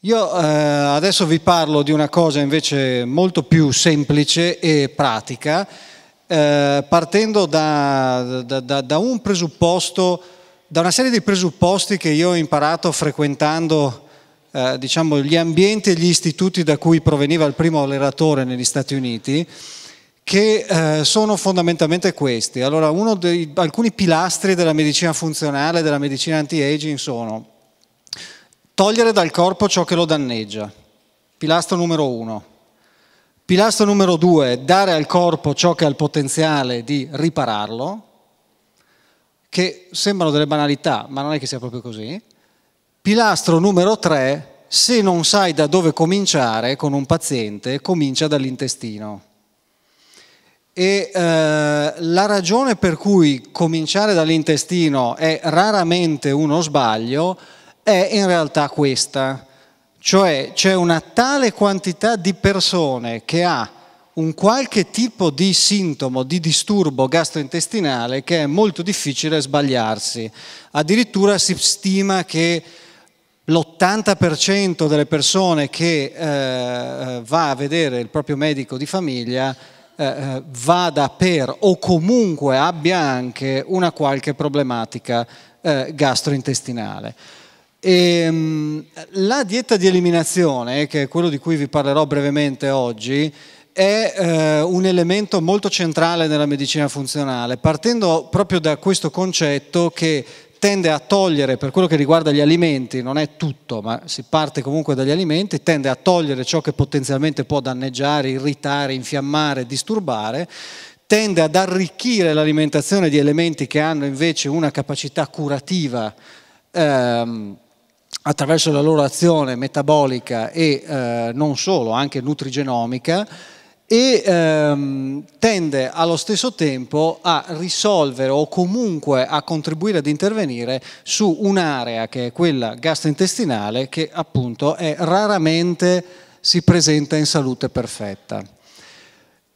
Io eh, adesso vi parlo di una cosa invece molto più semplice e pratica, eh, partendo da, da, da, da, un presupposto, da una serie di presupposti che io ho imparato frequentando eh, diciamo, gli ambienti e gli istituti da cui proveniva il primo alleratore negli Stati Uniti, che eh, sono fondamentalmente questi. Allora, dei, alcuni pilastri della medicina funzionale, della medicina anti-aging sono Togliere dal corpo ciò che lo danneggia. Pilastro numero uno. Pilastro numero due, dare al corpo ciò che ha il potenziale di ripararlo, che sembrano delle banalità, ma non è che sia proprio così. Pilastro numero tre, se non sai da dove cominciare con un paziente, comincia dall'intestino. E eh, la ragione per cui cominciare dall'intestino è raramente uno sbaglio è in realtà questa, cioè c'è una tale quantità di persone che ha un qualche tipo di sintomo, di disturbo gastrointestinale che è molto difficile sbagliarsi. Addirittura si stima che l'80% delle persone che eh, eh, va a vedere il proprio medico di famiglia eh, eh, vada per o comunque abbia anche una qualche problematica eh, gastrointestinale. E, ehm, la dieta di eliminazione, che è quello di cui vi parlerò brevemente oggi, è eh, un elemento molto centrale nella medicina funzionale, partendo proprio da questo concetto che tende a togliere, per quello che riguarda gli alimenti, non è tutto, ma si parte comunque dagli alimenti, tende a togliere ciò che potenzialmente può danneggiare, irritare, infiammare, disturbare, tende ad arricchire l'alimentazione di elementi che hanno invece una capacità curativa. Ehm, attraverso la loro azione metabolica e eh, non solo, anche nutrigenomica, e ehm, tende allo stesso tempo a risolvere o comunque a contribuire ad intervenire su un'area che è quella gastrointestinale che appunto è raramente si presenta in salute perfetta.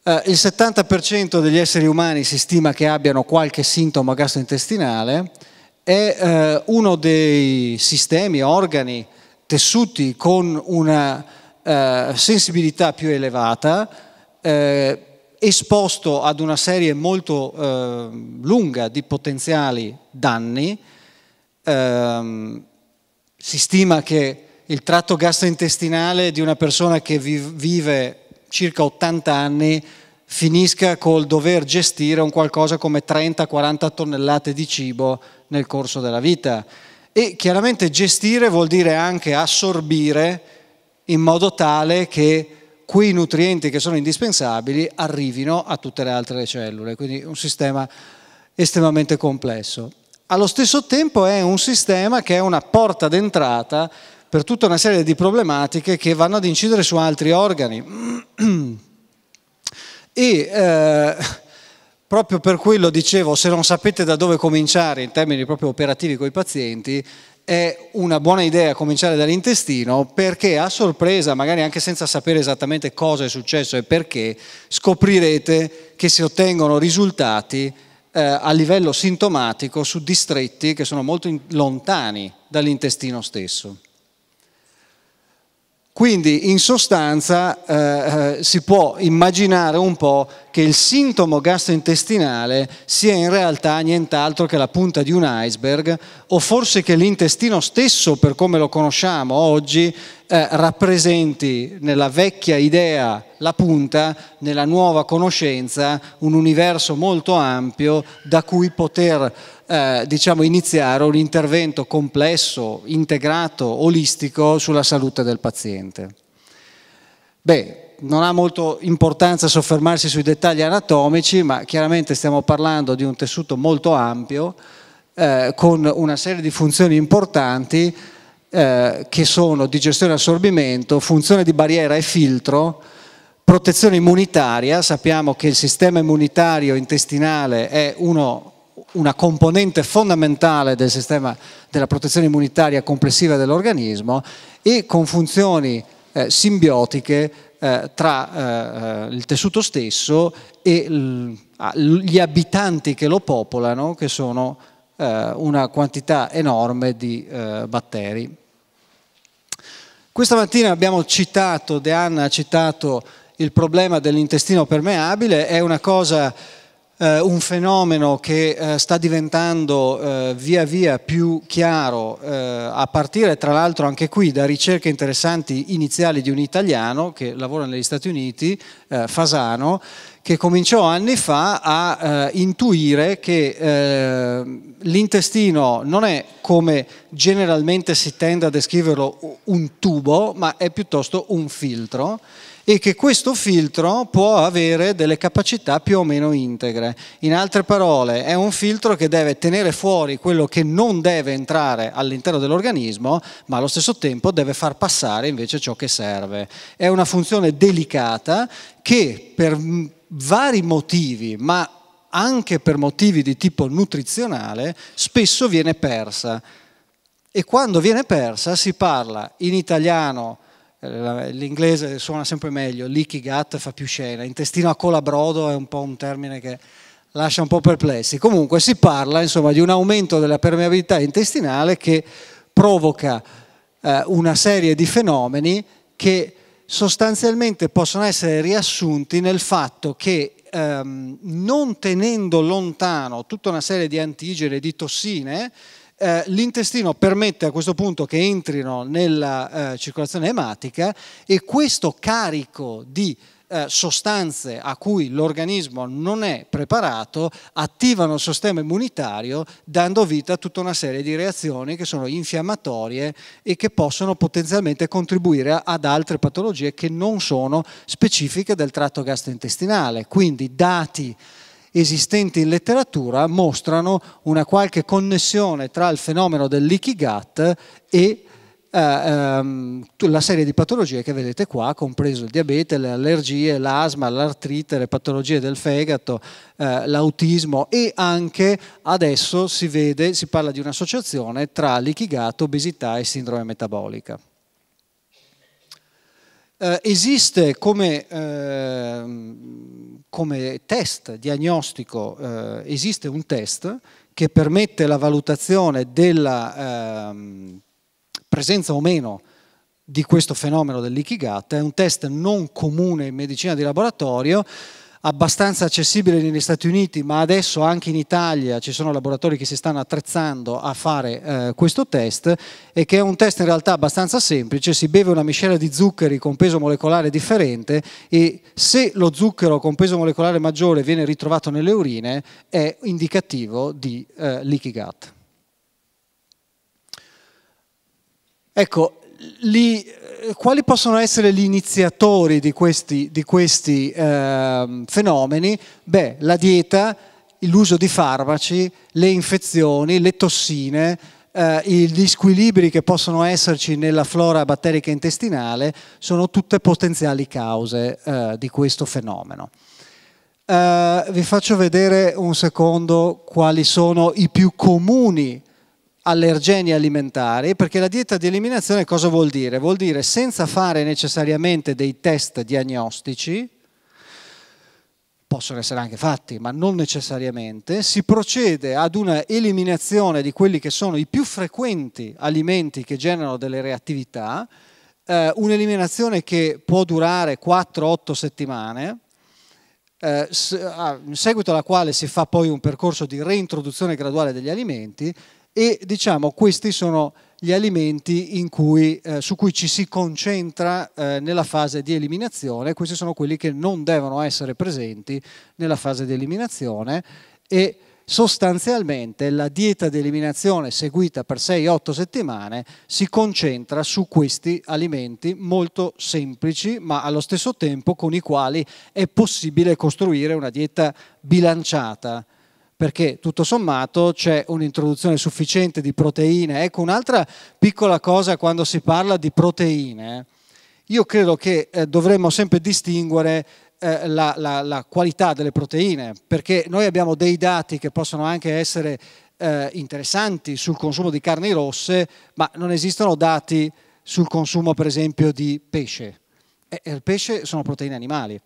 Eh, il 70% degli esseri umani si stima che abbiano qualche sintomo gastrointestinale, è eh, uno dei sistemi, organi, tessuti con una eh, sensibilità più elevata, eh, esposto ad una serie molto eh, lunga di potenziali danni. Ehm, si stima che il tratto gastrointestinale di una persona che vive circa 80 anni finisca col dover gestire un qualcosa come 30-40 tonnellate di cibo nel corso della vita. E chiaramente gestire vuol dire anche assorbire in modo tale che quei nutrienti che sono indispensabili arrivino a tutte le altre cellule, quindi un sistema estremamente complesso. Allo stesso tempo è un sistema che è una porta d'entrata per tutta una serie di problematiche che vanno ad incidere su altri organi. E eh, Proprio per quello dicevo, se non sapete da dove cominciare in termini proprio operativi con i pazienti, è una buona idea cominciare dall'intestino perché a sorpresa, magari anche senza sapere esattamente cosa è successo e perché, scoprirete che si ottengono risultati eh, a livello sintomatico su distretti che sono molto in- lontani dall'intestino stesso. Quindi in sostanza eh, eh, si può immaginare un po' che il sintomo gastrointestinale sia in realtà nient'altro che la punta di un iceberg o forse che l'intestino stesso, per come lo conosciamo oggi, eh, rappresenti nella vecchia idea la punta, nella nuova conoscenza un universo molto ampio da cui poter eh, diciamo, iniziare un intervento complesso, integrato, olistico sulla salute del paziente. Beh, non ha molto importanza soffermarsi sui dettagli anatomici, ma chiaramente stiamo parlando di un tessuto molto ampio eh, con una serie di funzioni importanti eh, che sono digestione e assorbimento, funzione di barriera e filtro, protezione immunitaria, sappiamo che il sistema immunitario intestinale è uno, una componente fondamentale del sistema della protezione immunitaria complessiva dell'organismo e con funzioni eh, simbiotiche eh, tra eh, eh il tessuto stesso e ah, gli abitanti che lo popolano, che sono eh, una quantità enorme di eh, batteri. Questa mattina abbiamo citato, Deanna ha citato il problema dell'intestino permeabile, è una cosa eh, un fenomeno che eh, sta diventando eh, via via più chiaro, eh, a partire tra l'altro anche qui da ricerche interessanti iniziali di un italiano che lavora negli Stati Uniti, eh, Fasano, che cominciò anni fa a eh, intuire che l'intestino non è come generalmente si tende a descriverlo un tubo, ma è piuttosto un filtro e che questo filtro può avere delle capacità più o meno integre. In altre parole, è un filtro che deve tenere fuori quello che non deve entrare all'interno dell'organismo, ma allo stesso tempo deve far passare invece ciò che serve. È una funzione delicata che per vari motivi, ma anche per motivi di tipo nutrizionale, spesso viene persa. E quando viene persa si parla in italiano l'inglese suona sempre meglio, leaky gut fa più scena, intestino a cola brodo è un po' un termine che lascia un po' perplessi. Comunque si parla insomma, di un aumento della permeabilità intestinale che provoca eh, una serie di fenomeni che sostanzialmente possono essere riassunti nel fatto che ehm, non tenendo lontano tutta una serie di antigene e di tossine, eh, l'intestino permette a questo punto che entrino nella eh, circolazione ematica e questo carico di eh, sostanze a cui l'organismo non è preparato attivano il sistema immunitario dando vita a tutta una serie di reazioni che sono infiammatorie e che possono potenzialmente contribuire ad altre patologie che non sono specifiche del tratto gastrointestinale. Quindi dati esistenti in letteratura mostrano una qualche connessione tra il fenomeno del leaky gut e eh, ehm, la serie di patologie che vedete qua, compreso il diabete, le allergie, l'asma, l'artrite, le patologie del fegato, eh, l'autismo e anche adesso si vede, si parla di un'associazione tra l'ikigat, obesità e sindrome metabolica eh, esiste come, eh, come, test diagnostico, eh, esiste un test che permette la valutazione della ehm, presenza o meno di questo fenomeno dell'ichigata, è un test non comune in medicina di laboratorio, abbastanza accessibile negli Stati Uniti, ma adesso anche in Italia ci sono laboratori che si stanno attrezzando a fare eh, questo test e che è un test in realtà abbastanza semplice, si beve una miscela di zuccheri con peso molecolare differente e se lo zucchero con peso molecolare maggiore viene ritrovato nelle urine è indicativo di eh, leaky gut. Ecco, li, eh, quali possono essere gli iniziatori di questi, di questi eh, fenomeni? Beh, la dieta, l'uso di farmaci, le infezioni, le tossine, eh, gli squilibri che possono esserci nella flora batterica intestinale sono tutte potenziali cause eh, di questo fenomeno. Eh, vi faccio vedere un secondo quali sono i più comuni allergeni alimentari, perché la dieta di eliminazione cosa vuol dire? Vuol dire senza fare necessariamente dei test diagnostici, possono essere anche fatti, ma non necessariamente, si procede ad una eliminazione di quelli che sono i più frequenti alimenti che generano delle reattività, eh, un'eliminazione che può durare 4-8 settimane, eh, ah, in seguito alla quale si fa poi un percorso di reintroduzione graduale degli alimenti e diciamo questi sono gli alimenti cui, eh, su cui ci si concentra eh, nella fase di eliminazione, questi sono quelli che non devono essere presenti nella fase di eliminazione e sostanzialmente la dieta di eliminazione seguita per 6-8 settimane si concentra su questi alimenti molto semplici ma allo stesso tempo con i quali è possibile costruire una dieta bilanciata perché tutto sommato c'è un'introduzione sufficiente di proteine. Ecco un'altra piccola cosa quando si parla di proteine. Io credo che eh, dovremmo sempre distinguere eh, la, la, la qualità delle proteine, perché noi abbiamo dei dati che possono anche essere eh, interessanti sul consumo di carni rosse, ma non esistono dati sul consumo, per esempio, di pesce. E, e il pesce sono proteine animali.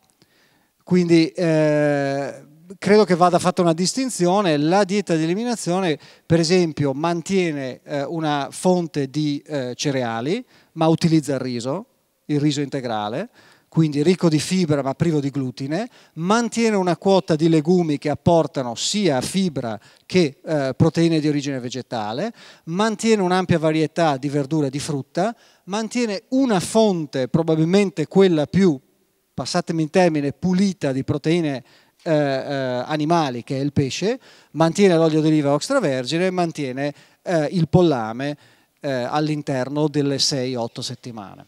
Quindi eh, credo che vada fatta una distinzione. La dieta di eliminazione, per esempio, mantiene eh, una fonte di eh, cereali, ma utilizza il riso, il riso integrale, quindi ricco di fibra ma privo di glutine, mantiene una quota di legumi che apportano sia fibra che eh, proteine di origine vegetale, mantiene un'ampia varietà di verdure e di frutta, mantiene una fonte, probabilmente quella più, passatemi in termine, pulita di proteine vegetali, eh, eh, animali, che è il pesce, mantiene l'olio d'oliva extravergine e mantiene eh, il pollame eh, all'interno delle 6-8 settimane.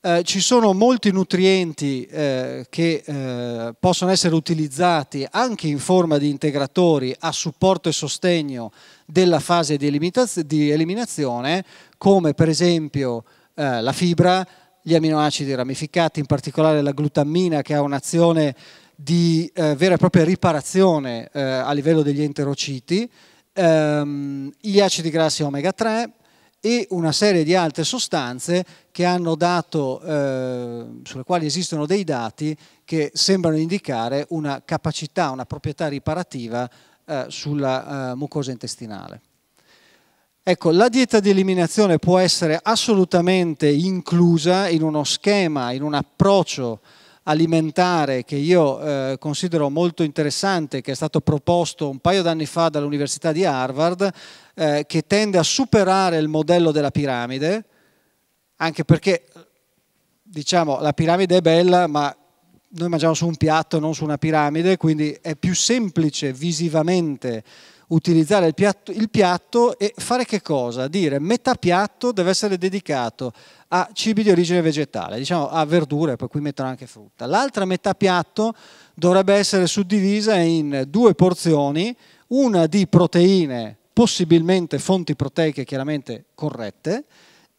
Eh, ci sono molti nutrienti eh, che possono essere utilizzati anche in forma di integratori a supporto e sostegno della fase di, di eliminazione, come per esempio la fibra, gli aminoacidi ramificati, in particolare la glutammina che ha un'azione di eh, vera e propria riparazione eh, a livello degli enterociti, ehm, gli acidi grassi omega 3 e una serie di altre sostanze che hanno dato, eh, sulle quali esistono dei dati che sembrano indicare una capacità, una proprietà riparativa eh, sulla eh, mucosa intestinale. Ecco, la dieta di eliminazione può essere assolutamente inclusa in uno schema, in un approccio alimentare che io eh, considero molto interessante, che è stato proposto un paio d'anni fa dall'Università di Harvard, eh, che tende a superare il modello della piramide, anche perché diciamo la piramide è bella, ma noi mangiamo su un piatto, non su una piramide, quindi è più semplice visivamente utilizzare il piatto, il piatto, e fare che cosa? Dire metà piatto deve essere dedicato a cibi di origine vegetale, diciamo a verdure, poi qui mettono anche frutta. L'altra metà piatto dovrebbe essere suddivisa in due porzioni, una di proteine, possibilmente fonti proteiche chiaramente corrette,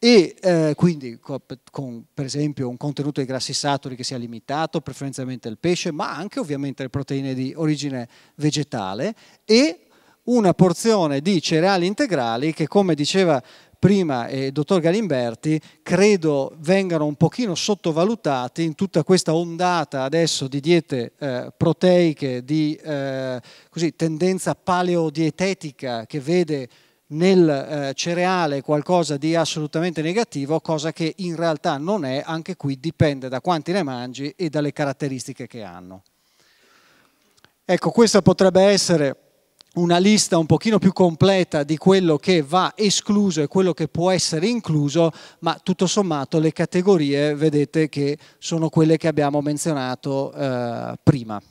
e eh, quindi con per esempio un contenuto di grassi saturi che sia limitato, preferenzialmente il pesce, ma anche ovviamente le proteine di origine vegetale e una porzione di cereali integrali che, come diceva prima eh, il dottor Galimberti, credo vengano un pochino sottovalutati in tutta questa ondata adesso di diete eh, proteiche, di eh, così, tendenza paleodietetica che vede nel eh, cereale qualcosa di assolutamente negativo, cosa che in realtà non è, anche qui dipende da quanti ne mangi e dalle caratteristiche che hanno. Ecco, questa potrebbe essere una lista un pochino più completa di quello che va escluso e quello che può essere incluso, ma tutto sommato le categorie vedete che sono quelle che abbiamo menzionato eh, prima.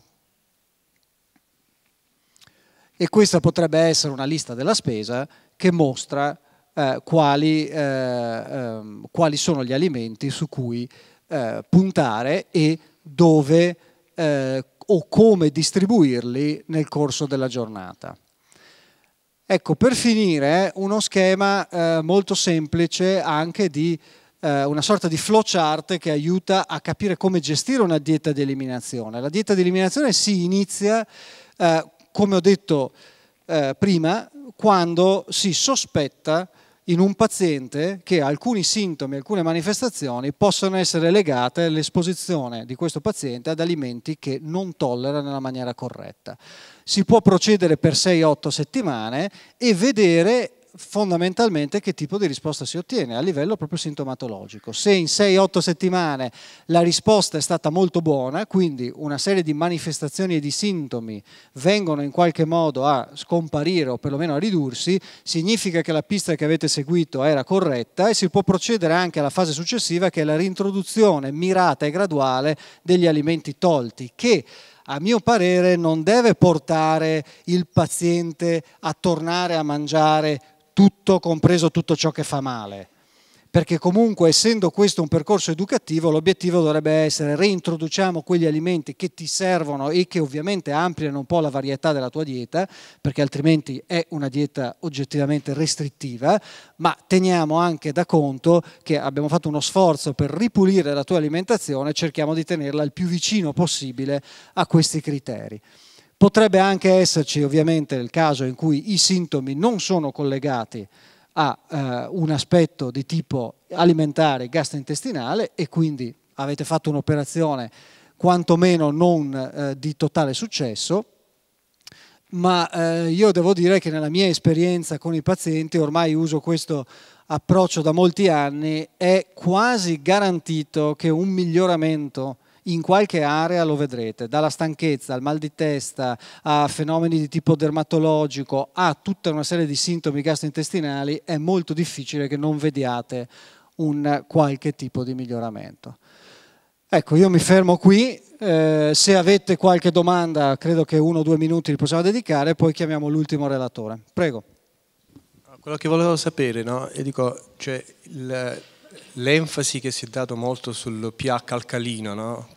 E questa potrebbe essere una lista della spesa che mostra eh, quali, eh, eh, quali, sono gli alimenti su cui eh, puntare e dove eh, o come distribuirli nel corso della giornata. Ecco, per finire, eh, uno schema eh, molto semplice anche di eh, una sorta di flowchart che aiuta a capire come gestire una dieta di eliminazione. La dieta di eliminazione si inizia, eh, come ho detto eh, prima, quando si sospetta in un paziente che alcuni sintomi, alcune manifestazioni possono essere legate all'esposizione di questo paziente ad alimenti che non tollera nella maniera corretta. Si può procedere per 6-8 settimane e vedere fondamentalmente che tipo di risposta si ottiene a livello proprio sintomatologico. Se in 6-8 settimane la risposta è stata molto buona, quindi una serie di manifestazioni e di sintomi vengono in qualche modo a scomparire o perlomeno a ridursi, significa che la pista che avete seguito era corretta e si può procedere anche alla fase successiva che è la reintroduzione mirata e graduale degli alimenti tolti che a mio parere non deve portare il paziente a tornare a mangiare tutto, compreso tutto ciò che fa male. Perché comunque essendo questo un percorso educativo, l'obiettivo dovrebbe essere reintroduciamo quegli alimenti che ti servono e che ovviamente ampliano un po' la varietà della tua dieta, perché altrimenti è una dieta oggettivamente restrittiva, ma teniamo anche da conto che abbiamo fatto uno sforzo per ripulire la tua alimentazione, cerchiamo di tenerla il più vicino possibile a questi criteri. Potrebbe anche esserci ovviamente il caso in cui i sintomi non sono collegati a eh, un aspetto di tipo alimentare gastrointestinale e quindi avete fatto un'operazione quantomeno non eh, di totale successo, ma eh, io devo dire che nella mia esperienza con i pazienti, ormai uso questo approccio da molti anni, è quasi garantito che un miglioramento in qualche area lo vedrete, dalla stanchezza al mal di testa a fenomeni di tipo dermatologico a tutta una serie di sintomi gastrointestinali, è molto difficile che non vediate un qualche tipo di miglioramento. Ecco, io mi fermo qui, eh, se avete qualche domanda credo che uno o due minuti li possiamo dedicare, poi chiamiamo l'ultimo relatore. Prego. Quello che volevo sapere, no? Io dico, cioè, il l'enfasi che si è dato molto sul pH alcalino, no?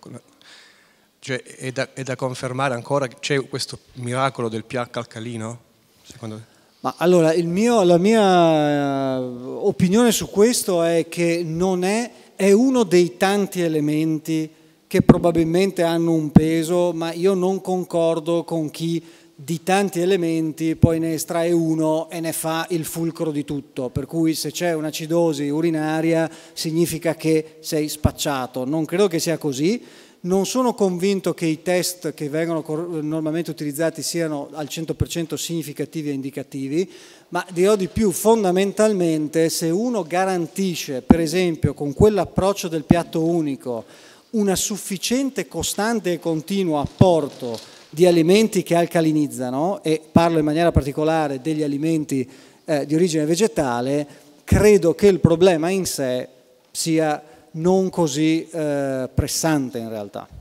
cioè, è, da, è da confermare ancora che c'è questo miracolo del pH alcalino? Secondo te? Ma allora, mio, la mia eh, opinione su questo è che non è, è uno dei tanti elementi che probabilmente hanno un peso, ma io non concordo con chi di tanti elementi poi ne estrae uno e ne fa il fulcro di tutto, per cui se c'è un'acidosi urinaria significa che sei spacciato, non credo che sia così, non sono convinto che i test che vengono normalmente utilizzati siano al 100% significativi e indicativi, ma dirò di più, fondamentalmente se uno garantisce, per esempio, con quell'approccio del piatto unico, una sufficiente, costante e continuo apporto di alimenti che alcalinizzano, e parlo in maniera particolare degli alimenti eh, di origine vegetale, credo che il problema in sé sia non così eh, pressante in realtà.